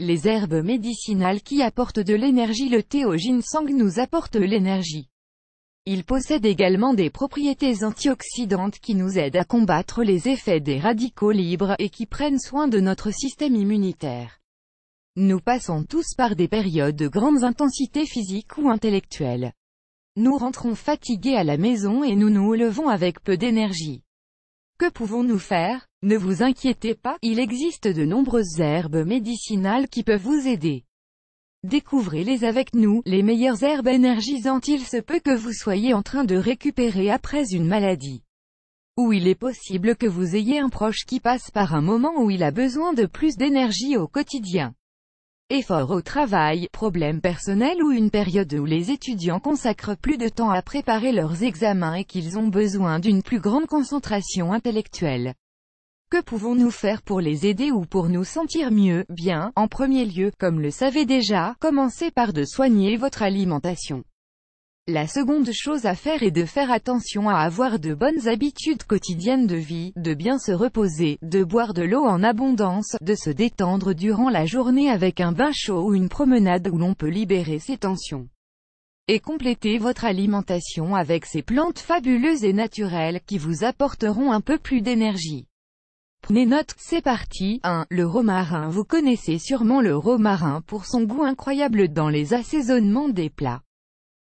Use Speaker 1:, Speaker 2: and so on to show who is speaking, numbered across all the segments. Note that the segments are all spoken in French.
Speaker 1: Les herbes médicinales qui apportent de l'énergie Le thé au ginseng nous apporte l'énergie. Il possède également des propriétés antioxydantes qui nous aident à combattre les effets des radicaux libres et qui prennent soin de notre système immunitaire. Nous passons tous par des périodes de grandes intensités physiques ou intellectuelles. Nous rentrons fatigués à la maison et nous nous levons avec peu d'énergie. Que pouvons-nous faire Ne vous inquiétez pas, il existe de nombreuses herbes médicinales qui peuvent vous aider. Découvrez-les avec nous, les meilleures herbes énergisantes il se peut que vous soyez en train de récupérer après une maladie. Ou il est possible que vous ayez un proche qui passe par un moment où il a besoin de plus d'énergie au quotidien. Effort au travail, problème personnel ou une période où les étudiants consacrent plus de temps à préparer leurs examens et qu'ils ont besoin d'une plus grande concentration intellectuelle. Que pouvons-nous faire pour les aider ou pour nous sentir mieux, bien, en premier lieu, comme le savez déjà, commencez par de soigner votre alimentation. La seconde chose à faire est de faire attention à avoir de bonnes habitudes quotidiennes de vie, de bien se reposer, de boire de l'eau en abondance, de se détendre durant la journée avec un bain chaud ou une promenade où l'on peut libérer ses tensions. Et compléter votre alimentation avec ces plantes fabuleuses et naturelles, qui vous apporteront un peu plus d'énergie. Prenez note, c'est parti, 1. Le romarin Vous connaissez sûrement le romarin pour son goût incroyable dans les assaisonnements des plats.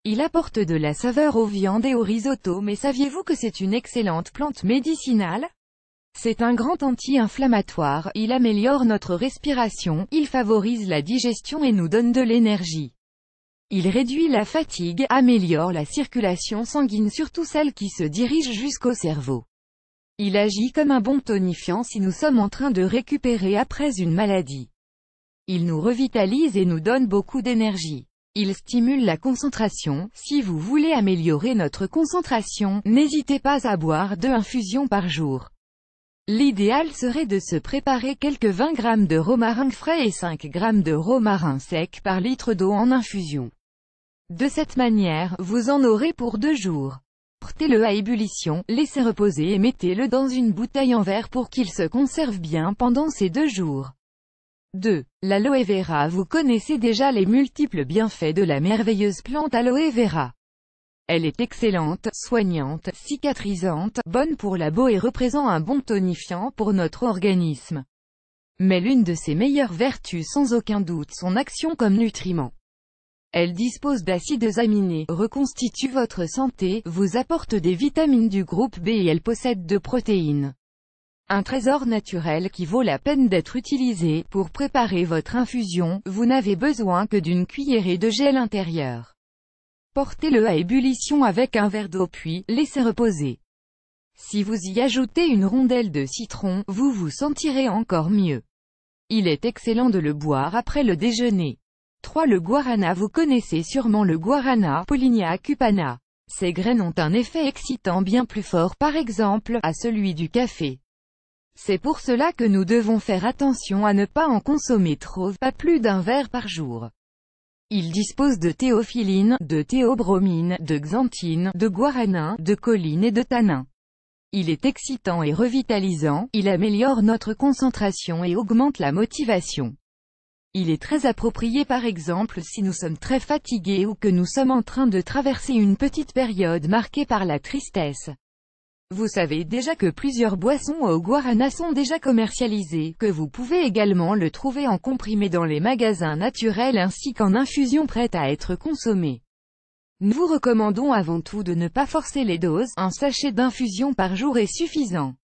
Speaker 1: Il apporte de la saveur aux viandes et aux risottos mais saviez-vous que c'est une excellente plante médicinale C'est un grand anti-inflammatoire, il améliore notre respiration, il favorise la digestion et nous donne de l'énergie. Il réduit la fatigue, améliore la circulation sanguine surtout celle qui se dirige jusqu'au cerveau. Il agit comme un bon tonifiant si nous sommes en train de récupérer après une maladie. Il nous revitalise et nous donne beaucoup d'énergie. Il stimule la concentration. Si vous voulez améliorer notre concentration, n'hésitez pas à boire deux infusions par jour. L'idéal serait de se préparer quelques 20 g de romarin frais et 5 g de romarin sec par litre d'eau en infusion. De cette manière, vous en aurez pour deux jours. Portez-le à ébullition, laissez reposer et mettez-le dans une bouteille en verre pour qu'il se conserve bien pendant ces deux jours. 2. L'aloe vera Vous connaissez déjà les multiples bienfaits de la merveilleuse plante aloe vera. Elle est excellente, soignante, cicatrisante, bonne pour la peau et représente un bon tonifiant pour notre organisme. Mais l'une de ses meilleures vertus sans aucun doute son action comme nutriment. Elle dispose d'acides aminés, reconstitue votre santé, vous apporte des vitamines du groupe B et elle possède de protéines. Un trésor naturel qui vaut la peine d'être utilisé, pour préparer votre infusion, vous n'avez besoin que d'une cuillerée de gel intérieur. Portez-le à ébullition avec un verre d'eau puis, laissez reposer. Si vous y ajoutez une rondelle de citron, vous vous sentirez encore mieux. Il est excellent de le boire après le déjeuner. 3. Le guarana Vous connaissez sûrement le guarana, Polinia cupana. Ces graines ont un effet excitant bien plus fort par exemple, à celui du café. C'est pour cela que nous devons faire attention à ne pas en consommer trop, pas plus d'un verre par jour. Il dispose de théophiline, de théobromine, de xanthine, de guaranin, de choline et de tanin. Il est excitant et revitalisant, il améliore notre concentration et augmente la motivation. Il est très approprié par exemple si nous sommes très fatigués ou que nous sommes en train de traverser une petite période marquée par la tristesse. Vous savez déjà que plusieurs boissons au guarana sont déjà commercialisées, que vous pouvez également le trouver en comprimé dans les magasins naturels ainsi qu'en infusion prête à être consommée. Nous vous recommandons avant tout de ne pas forcer les doses, un sachet d'infusion par jour est suffisant.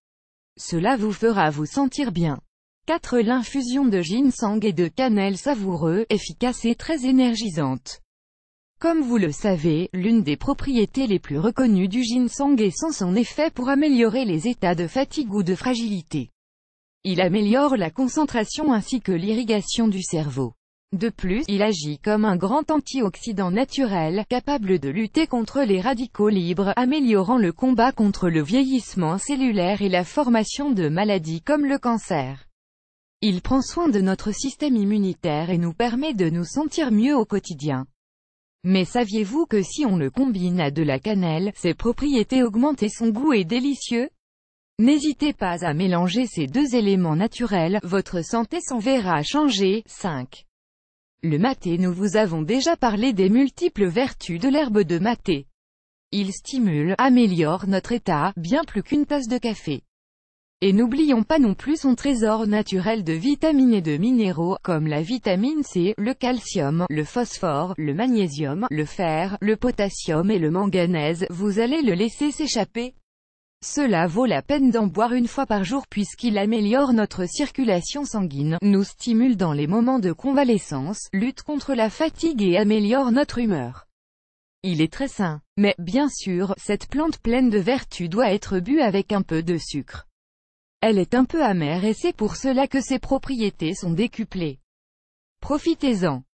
Speaker 1: Cela vous fera vous sentir bien. 4. L'infusion de ginseng et de cannelle savoureux, efficace et très énergisante. Comme vous le savez, l'une des propriétés les plus reconnues du ginseng est sans son effet pour améliorer les états de fatigue ou de fragilité. Il améliore la concentration ainsi que l'irrigation du cerveau. De plus, il agit comme un grand antioxydant naturel, capable de lutter contre les radicaux libres, améliorant le combat contre le vieillissement cellulaire et la formation de maladies comme le cancer. Il prend soin de notre système immunitaire et nous permet de nous sentir mieux au quotidien. Mais saviez-vous que si on le combine à de la cannelle, ses propriétés augmentent et son goût est délicieux N'hésitez pas à mélanger ces deux éléments naturels, votre santé s'en verra changer. 5. Le maté Nous vous avons déjà parlé des multiples vertus de l'herbe de maté. Il stimule, améliore notre état, bien plus qu'une tasse de café. Et n'oublions pas non plus son trésor naturel de vitamines et de minéraux, comme la vitamine C, le calcium, le phosphore, le magnésium, le fer, le potassium et le manganèse, vous allez le laisser s'échapper. Cela vaut la peine d'en boire une fois par jour puisqu'il améliore notre circulation sanguine, nous stimule dans les moments de convalescence, lutte contre la fatigue et améliore notre humeur. Il est très sain. Mais, bien sûr, cette plante pleine de vertus doit être bue avec un peu de sucre. Elle est un peu amère et c'est pour cela que ses propriétés sont décuplées. Profitez-en